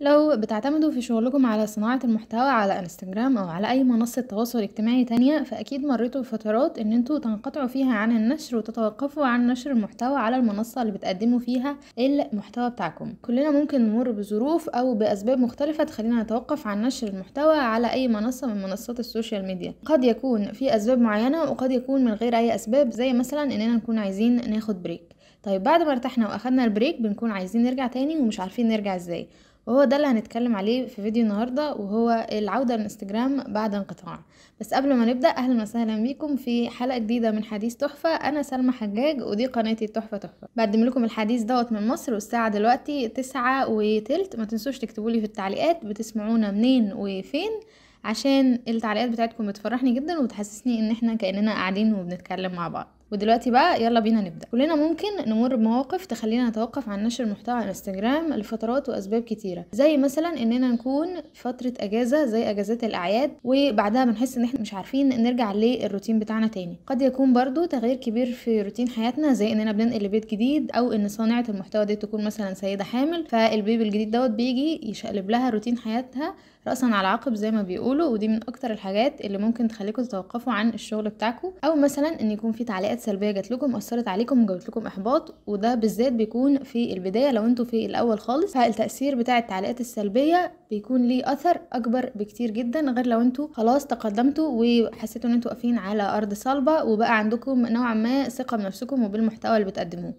لو بتعتمدوا في شغلكم على صناعة المحتوى على انستجرام او على اي منصة تواصل اجتماعي تانية فاكيد مريتوا بفترات ان انتوا تنقطعوا فيها عن النشر وتتوقفوا عن نشر المحتوى على المنصة اللي بتقدموا فيها المحتوى بتاعكم كلنا ممكن نمر بظروف او باسباب مختلفة تخلينا نتوقف عن نشر المحتوى على اي منصة من منصات السوشيال ميديا قد يكون في اسباب معينة وقد يكون من غير اي اسباب زي مثلا اننا نكون عايزين ناخد بريك طيب بعد ما ارتحنا واخدنا البريك بنكون عايزين نرجع تاني ومش عارفين نرجع ازاي وهو ده اللي هنتكلم عليه في فيديو النهاردة وهو العودة للانستجرام بعد انقطاع بس قبل ما نبدأ أهلا وسهلا بيكم في حلقة جديدة من حديث تحفة أنا سلمى حجاج ودي قناتي تحفة تحفة بقدم لكم الحديث دوت من مصر والساعة دلوقتي تسعة وتلت ما تنسوش تكتبوا لي في التعليقات بتسمعونا منين وفين عشان التعليقات بتاعتكم بتفرحني جدا وبتحسسني ان احنا كأننا قاعدين وبنتكلم مع بعض ودلوقتي بقى يلا بينا نبدا كلنا ممكن نمر بمواقف تخلينا نتوقف عن نشر المحتوى على انستغرام لفترات واسباب كتيره زي مثلا اننا نكون فتره اجازه زي اجازات الاعياد وبعدها بنحس ان احنا مش عارفين نرجع للروتين بتاعنا تاني قد يكون برضو تغيير كبير في روتين حياتنا زي اننا بننقل لبيت جديد او ان صانعه المحتوى دي تكون مثلا سيده حامل فالبيبي الجديد دوت بيجي يشقلب لها روتين حياتها راسا على عقب زي ما بيقولوا ودي من اكتر الحاجات اللي ممكن تخليكم تتوقفوا عن الشغل بتاعكم او مثلا ان يكون في تعليقات تعليقات سلبيه جات لكم اثرت عليكم وجابت لكم احباط وده بالذات بيكون في البدايه لو انتوا في الاول خالص فالتاثير بتاع التعليقات السلبيه بيكون ليه اثر اكبر بكتير جدا غير لو انتوا خلاص تقدمتوا وحسيتوا ان انتوا واقفين على ارض صلبه وبقى عندكم نوعا ما ثقه بنفسكم وبالمحتوى اللي بتقدموه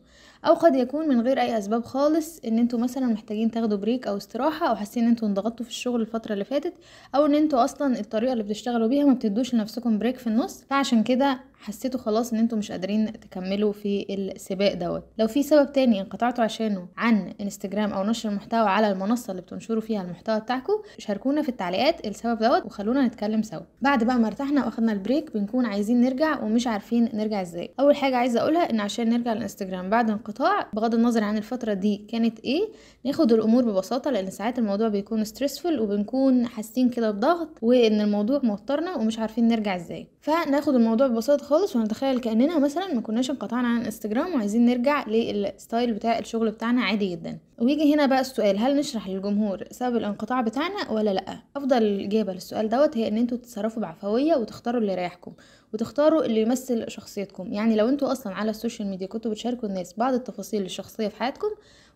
او قد يكون من غير اي اسباب خالص ان انتوا مثلا محتاجين تاخدوا بريك او استراحه او حاسين ان انتوا انضغطتوا في الشغل الفتره اللي فاتت او ان انتوا اصلا الطريقه اللي بتشتغلوا بيها ما بتدوش لنفسكم بريك في النص فعشان كده حسيتوا خلاص ان انتوا مش قادرين تكملوا في السباق دوت لو في سبب تاني انقطعتوا عشانه عن انستجرام او نشر المحتوى على المنصه اللي بتنشروا فيها المحتوى بتاعكم شاركونا في التعليقات السبب دوت وخلونا نتكلم سوا بعد بقى ما ارتحنا واخدنا البريك بنكون عايزين نرجع ومش عارفين نرجع ازاي اول حاجه عايزه اقولها ان عشان نرجع الانستجرام بعد انقطاع بغض النظر عن الفتره دي كانت ايه ناخد الامور ببساطه لان ساعات الموضوع بيكون ستريسفل وبنكون حاسين كده بضغط وان الموضوع موترنا ومش عارفين نرجع ازاي فناخد الموضوع ببساطه خالص ونتخيل كاننا مثلا ما كناش انقطعنا عن انستجرام وعايزين نرجع للستايل بتاع الشغل بتاعنا عادي جدا ويجي هنا بقى السؤال هل نشرح للجمهور سبب الانقطاع بتاعنا ولا لا افضل اجابه للسؤال دوت هي ان انتوا تتصرفوا بعفويه وتختاروا اللي يريحكم وتختاروا اللي يمثل شخصيتكم يعني لو انتوا اصلا على السوشيال ميديا كنتوا بتشاركوا الناس بعض التفاصيل الشخصيه في حياتكم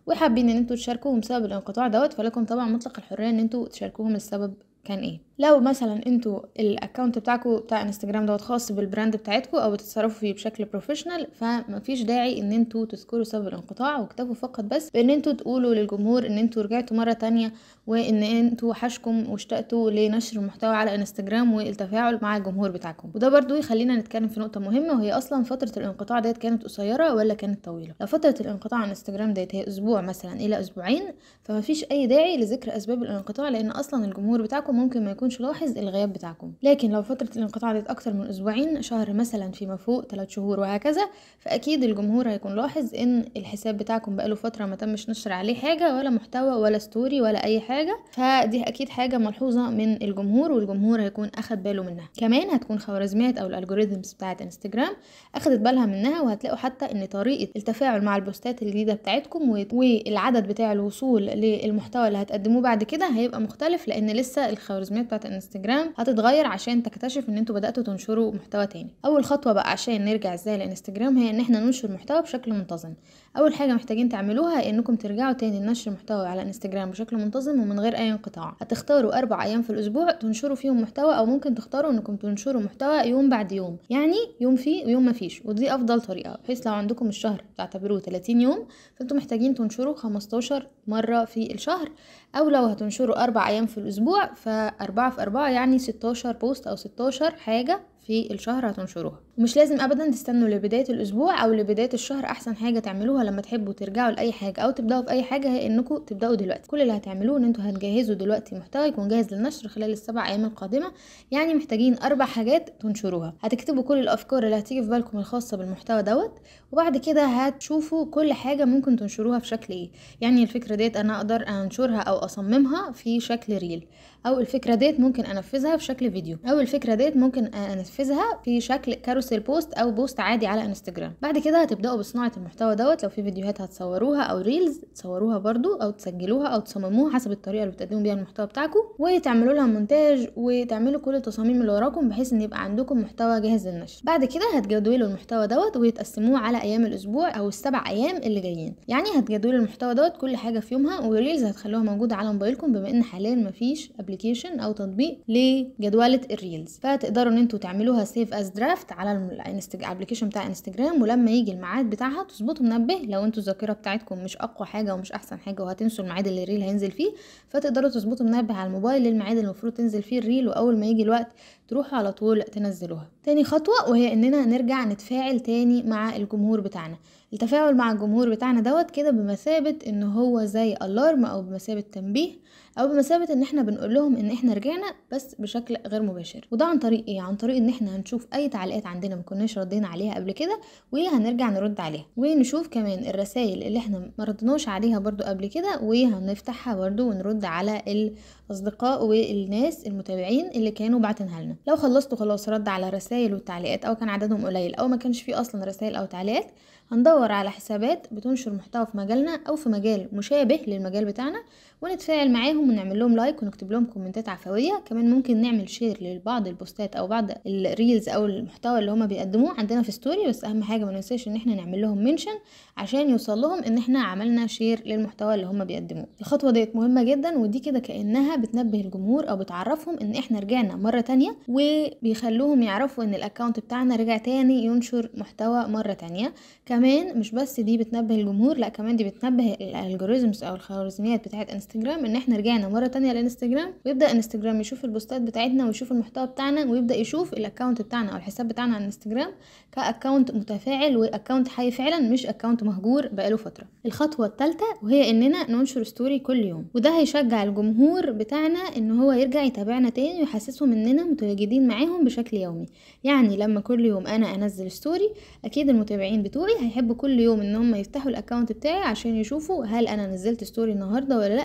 وحابين ان انتوا تشاركوهم سبب الانقطاع دوت فلكم طبعا مطلق الحريه ان انتوا تشاركوهم السبب كان ايه لو مثلا انتوا الاكونت بتاعكم بتاع انستجرام دوت خاص بالبراند بتاعتكم او بتتصرفوا فيه بشكل بروفيشنال فمفيش داعي ان انتوا تذكروا سبب الانقطاع واكتفوا فقط بس بان انتوا تقولوا للجمهور ان انتوا رجعتوا مره تانية وان انتوا حشكم واشتقتوا لنشر المحتوى على انستجرام والتفاعل مع الجمهور بتاعكم وده برضو يخلينا نتكلم في نقطه مهمه وهي اصلا فتره الانقطاع ديت كانت قصيره ولا كانت طويله لو فتره الانقطاع عن انستجرام ديت هي اسبوع مثلا الى اسبوعين فمفيش اي داعي لذكر اسباب الانقطاع لان اصلا الجمهور بتاعكم ممكن ما يكون يكونش لاحظ الغياب بتاعكم لكن لو فترة الانقطاع دي اكتر من اسبوعين شهر مثلا فيما فوق 3 شهور وهكذا فاكيد الجمهور هيكون لاحظ ان الحساب بتاعكم بقاله فترة ما تمش نشر عليه حاجة ولا محتوى ولا ستوري ولا اي حاجة فدي اكيد حاجة ملحوظة من الجمهور والجمهور هيكون اخد باله منها كمان هتكون خوارزميات او الالجوريزمز بتاعت انستجرام اخدت بالها منها وهتلاقوا حتى ان طريقة التفاعل مع البوستات الجديدة بتاعتكم والعدد بتاع الوصول للمحتوى اللي هتقدموه بعد كده هيبقى مختلف لان لسه الخوارزميات بتاعت الانستجرام هتتغير عشان تكتشف ان انتوا بداتوا تنشروا محتوى تاني اول خطوه بقى عشان نرجع ازاي لانستجرام هي ان احنا ننشر محتوى بشكل منتظم اول حاجه محتاجين تعملوها انكم ترجعوا تاني لنشر محتوى على انستجرام بشكل منتظم ومن غير اي انقطاع هتختاروا اربع ايام في الاسبوع تنشروا فيهم محتوى او ممكن تختاروا انكم تنشروا محتوى يوم بعد يوم يعني يوم فيه ويوم ما فيش ودي افضل طريقه بحيث لو عندكم الشهر تعتبروه 30 يوم فانتم محتاجين تنشروا 15 مره في الشهر او لو هتنشروا اربع ايام في الاسبوع فاربعة في اربعة يعني 16 بوست او 16 حاجه في الشهر هتنشروها ومش لازم ابدا تستنوا لبدايه الاسبوع او لبدايه الشهر احسن حاجه تعملوها لما تحبوا ترجعوا لاي حاجه او تبداوا في اي حاجه هي انكم تبداوا دلوقتي كل اللي هتعملوه ان انتوا هتجهزوا دلوقتي محتوى يكون جاهز للنشر خلال السبع ايام القادمه يعني محتاجين اربع حاجات تنشروها هتكتبوا كل الافكار اللي هتيجي في بالكم الخاصه بالمحتوى دوت وبعد كده هتشوفوا كل حاجه ممكن تنشروها في شكل ايه يعني الفكره ديت انا اقدر انشرها او اصممها في شكل ريل او الفكره ديت ممكن انفذها في شكل فيديو او الفكره ديت ممكن انفذها في شكل ترسل بوست او بوست عادي على انستجرام بعد كده هتبداوا بصناعه المحتوى دوت لو في فيديوهات هتصوروها او ريلز تصوروها برضو او تسجلوها او تصمموها حسب الطريقه اللي بتقدموا بيها المحتوى بتاعكم وتعملوا لها مونتاج وتعملوا كل التصاميم اللي وراكم بحيث ان يبقى عندكم محتوى جاهز للنشر بعد كده هتجدولوا المحتوى دوت وتقسموه على ايام الاسبوع او السبع ايام اللي جايين يعني هتجدولوا المحتوى دوت كل حاجه في يومها والريلز هتخلوها موجوده على موبايلكم بما ان حاليا مفيش ابلكيشن او تطبيق لجدوله الريلز فتقدروا ان انتوا تعملوها سيف اس درافت على على الابلكيشن بتاع انستجرام ولما يجي الميعاد بتاعها تظبطوا منبه لو انتوا الذاكره بتاعتكم مش اقوى حاجه ومش احسن حاجه وهتنسوا الميعاد اللي الريل هينزل فيه فتقدروا تظبطوا منبه على الموبايل للميعاد المفروض تنزل فيه الريل واول ما يجي الوقت تروحوا على طول تنزلوها تاني خطوة وهي اننا نرجع نتفاعل تاني مع الجمهور بتاعنا التفاعل مع الجمهور بتاعنا دوت كده بمثابة ان هو زي الارم او بمثابة تنبيه او بمثابة ان احنا بنقول لهم ان احنا رجعنا بس بشكل غير مباشر وده عن طريق ايه عن طريق ان احنا هنشوف اي تعليقات عندنا مكناش ردينا عليها قبل كده وهنرجع نرد عليها ونشوف كمان الرسائل اللي احنا مردناش عليها برضو قبل كده وهنفتحها برضو ونرد على الاصدقاء والناس المتابعين اللي كانوا بعتنها لنا لو خلصتوا خلاص رد على رسائل رسائل وتعليقات او كان عددهم قليل او ما كانش فيه اصلا رسائل او تعليقات هندور على حسابات بتنشر محتوى في مجالنا او في مجال مشابه للمجال بتاعنا ونتفاعل معاهم ونعمل لهم لايك ونكتب لهم كومنتات عفويه كمان ممكن نعمل شير لبعض البوستات او بعض الريلز او المحتوى اللي هما بيقدموه عندنا في ستوري بس اهم حاجه ما ننساش ان احنا نعمل لهم منشن عشان يوصل لهم ان احنا عملنا شير للمحتوى اللي هما بيقدموه الخطوه ديت مهمه جدا ودي كده كانها بتنبه الجمهور او بتعرفهم ان احنا رجعنا مره تانية وبيخلوهم يعرفوا ان الاكونت بتاعنا رجع تاني ينشر محتوى مره تانية كمان كمان مش بس دي بتنبه الجمهور لا كمان دي بتنبه الالجوريزمز او الخوارزميات بتاعت انستجرام ان احنا رجعنا مره تانية لانستجرام ويبدا انستجرام يشوف البوستات بتاعتنا ويشوف المحتوى بتاعنا ويبدا يشوف الاكونت بتاعنا او الحساب بتاعنا على انستجرام كاكونت متفاعل واكونت حي فعلا مش اكونت مهجور بقاله فتره الخطوه الثالثه وهي اننا ننشر ستوري كل يوم وده هيشجع الجمهور بتاعنا ان هو يرجع يتابعنا تاني ويحسسهم اننا متواجدين معاهم بشكل يومي يعني لما كل يوم انا انزل ستوري اكيد المتابعين بتوعي هيحبوا كل يوم ان هم يفتحوا الاكونت بتاعي عشان يشوفوا هل انا نزلت ستوري النهارده ولا لا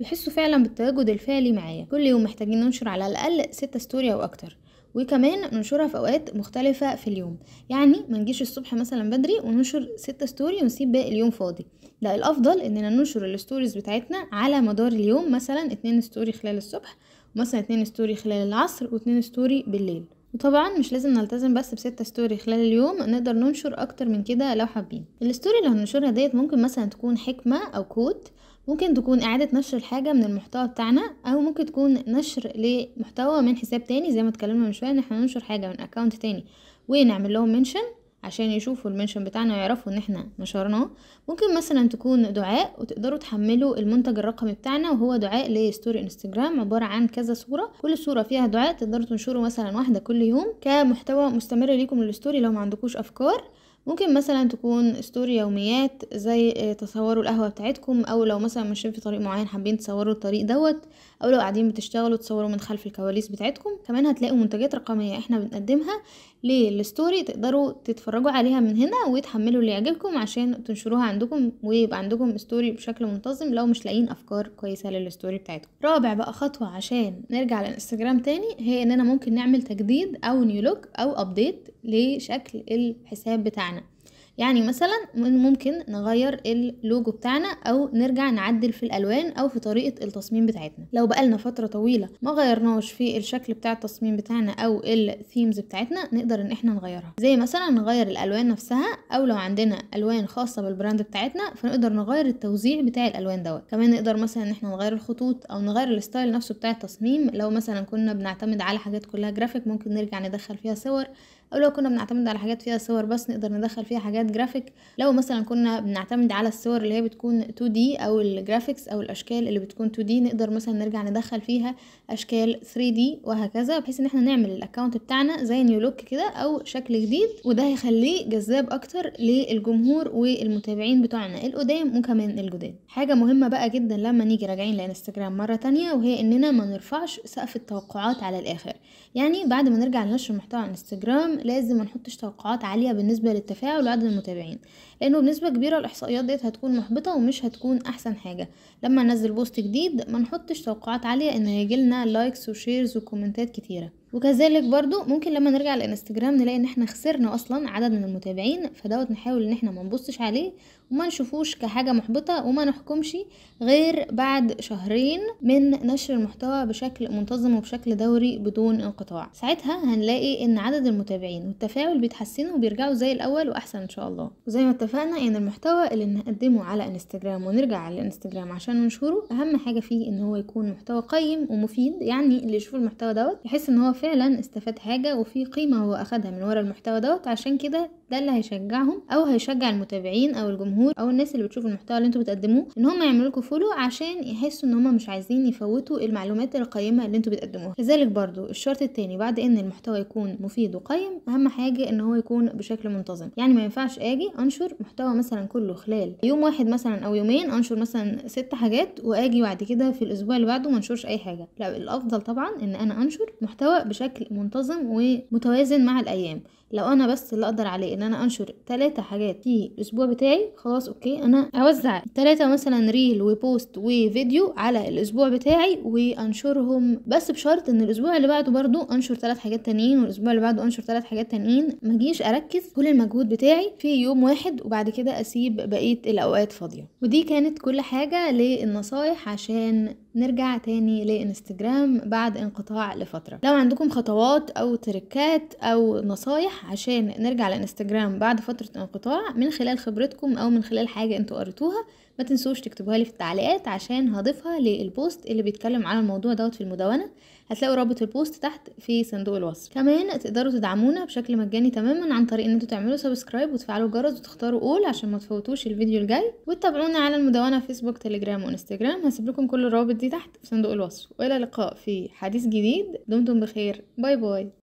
ويحسوا فعلا بالتواجد الفعلي معايا كل يوم محتاجين ننشر على الاقل ستة ستوري او اكتر وكمان ننشرها في اوقات مختلفة في اليوم يعني ما نجيش الصبح مثلا بدري وننشر ستة ستوري ونسيب باقي اليوم فاضي لا الافضل اننا ننشر الستوريز بتاعتنا على مدار اليوم مثلا اتنين ستوري خلال الصبح ومثلا اتنين ستوري خلال العصر واتنين ستوري بالليل وطبعا مش لازم نلتزم بس بستة ستوري خلال اليوم نقدر ننشر اكتر من كده لو حابين الستوري اللي هننشرها ديت ممكن مثلا تكون حكمة او كوت ممكن تكون اعادة نشر الحاجة من المحتوى بتاعنا او ممكن تكون نشر لمحتوى من حساب تاني زي ما اتكلمنا من شوية ان احنا ننشر حاجة من اكونت تاني ونعمل لهم منشن عشان يشوفوا المنشن بتاعنا ويعرفوا ان احنا نشرناه ممكن مثلا تكون دعاء وتقدروا تحملوا المنتج الرقمي بتاعنا وهو دعاء لستوري انستجرام عباره عن كذا صوره كل صوره فيها دعاء تقدروا تنشروا مثلا واحده كل يوم كمحتوى مستمر ليكم للستوري لو ما عندكوش افكار ممكن مثلا تكون ستوري يوميات زي تصوروا القهوه بتاعتكم او لو مثلا ماشيين في طريق معين حابين تصوروا الطريق دوت او لو قاعدين بتشتغلوا تصوروا من خلف الكواليس بتاعتكم كمان هتلاقوا منتجات رقميه احنا بنقدمها للستوري تقدروا تتفرجوا عليها من هنا وتحملوا اللي يعجبكم عشان تنشروها عندكم ويبقى عندكم ستوري بشكل منتظم لو مش لاقيين افكار كويسه للستوري بتاعتكم رابع بقى خطوه عشان نرجع للانستجرام تاني هي اننا ممكن نعمل تجديد او نيو لوك او ابديت لشكل الحساب بتاعنا يعني مثلا ممكن نغير اللوجو بتاعنا او نرجع نعدل في الالوان او في طريقه التصميم بتاعتنا لو بقالنا فتره طويله ما غيرناش في الشكل بتاع التصميم بتاعنا او الثيمز بتاعتنا نقدر ان احنا نغيرها زي مثلا نغير الالوان نفسها او لو عندنا الوان خاصه بالبراند بتاعتنا فنقدر نغير التوزيع بتاع الالوان دوت كمان نقدر مثلا ان احنا نغير الخطوط او نغير الستايل نفسه بتاع التصميم لو مثلا كنا بنعتمد على حاجات كلها جرافيك ممكن نرجع ندخل فيها صور او لو كنا بنعتمد على حاجات فيها صور بس نقدر ندخل فيها حاجات جرافيك لو مثلا كنا بنعتمد على الصور اللي هي بتكون 2 دي او الجرافيكس او الاشكال اللي بتكون 2 دي نقدر مثلا نرجع ندخل فيها اشكال 3 دي وهكذا بحيث ان احنا نعمل الاكونت بتاعنا زي نيو لوك كده او شكل جديد وده هيخليه جذاب اكتر للجمهور والمتابعين بتوعنا القدام وكمان الجداد حاجه مهمه بقى جدا لما نيجي راجعين لانستجرام مره تانية وهي اننا ما نرفعش سقف التوقعات على الاخر يعني بعد ما نرجع لنشر محتوى على انستجرام لازم منحطش توقعات عاليه بالنسبه للتفاعل وعدد المتابعين لانه بنسبه كبيره الاحصائيات ديت هتكون محبطه ومش هتكون احسن حاجه لما ننزل بوست جديد منحطش توقعات عاليه ان هيجيلنا لايكس وشيرز وكومنتات كتيره وكذلك برضو ممكن لما نرجع الانستجرام نلاقي ان احنا خسرنا اصلا عدد من المتابعين فدوت نحاول ان احنا ما نبصش عليه وما نشوفوش كحاجه محبطه وما نحكمش غير بعد شهرين من نشر المحتوى بشكل منتظم وبشكل دوري بدون انقطاع ساعتها هنلاقي ان عدد المتابعين والتفاعل بيتحسنوا وبيرجعوا زي الاول واحسن ان شاء الله وزي ما اتفقنا ان المحتوى اللي نقدمه على انستجرام ونرجع على الانستجرام عشان ننشره اهم حاجه فيه ان هو يكون محتوى قيم ومفيد يعني اللي يشوف المحتوى دوت يحس ان هو فعلا استفاد حاجة وفي قيمة هو أخدها من ورا المحتوى دوت عشان كده ده اللي هيشجعهم أو هيشجع المتابعين أو الجمهور أو الناس اللي بتشوف المحتوى اللي انتوا بتقدموه ان هم يعملوا لكم فولو عشان يحسوا ان هم مش عايزين يفوتوا المعلومات القيمة اللي انتوا بتقدموها كذلك برضو الشرط الثاني بعد ان المحتوى يكون مفيد وقيم اهم حاجة ان هو يكون بشكل منتظم يعني ما ينفعش اجي انشر محتوى مثلا كله خلال يوم واحد مثلا او يومين انشر مثلا ست حاجات واجي بعد كده في الاسبوع اللي بعده ما انشرش اي حاجة لا الافضل طبعا ان انا انشر محتوى بشكل منتظم ومتوازن مع الأيام لو انا بس اللي اقدر عليه ان انا انشر ثلاثة حاجات في الاسبوع بتاعي خلاص اوكي انا اوزع ثلاثة مثلا ريل وبوست وفيديو على الاسبوع بتاعي وانشرهم بس بشرط ان الاسبوع اللي بعده برضو انشر ثلاث حاجات تانيين والاسبوع اللي بعده انشر ثلاث حاجات تانيين مجيش اركز كل المجهود بتاعي في يوم واحد وبعد كده اسيب بقية الاوقات فاضية ودي كانت كل حاجة للنصايح عشان نرجع تاني لانستجرام بعد انقطاع لفترة لو عندكم خطوات او تركات او نصايح نصايح عشان نرجع لانستجرام بعد فترة انقطاع من خلال خبرتكم او من خلال حاجة انتوا قريتوها ما تنسوش تكتبوها لي في التعليقات عشان هضيفها للبوست اللي بيتكلم على الموضوع دوت في المدونة هتلاقوا رابط البوست تحت في صندوق الوصف كمان تقدروا تدعمونا بشكل مجاني تماما عن طريق ان انتوا تعملوا سبسكرايب وتفعلوا الجرس وتختاروا اول عشان ما تفوتوش الفيديو الجاي وتتابعونا على المدونة فيسبوك تليجرام وانستجرام هسيب لكم كل الروابط دي تحت في صندوق الوصف والى اللقاء في حديث جديد دمتم بخير باي باي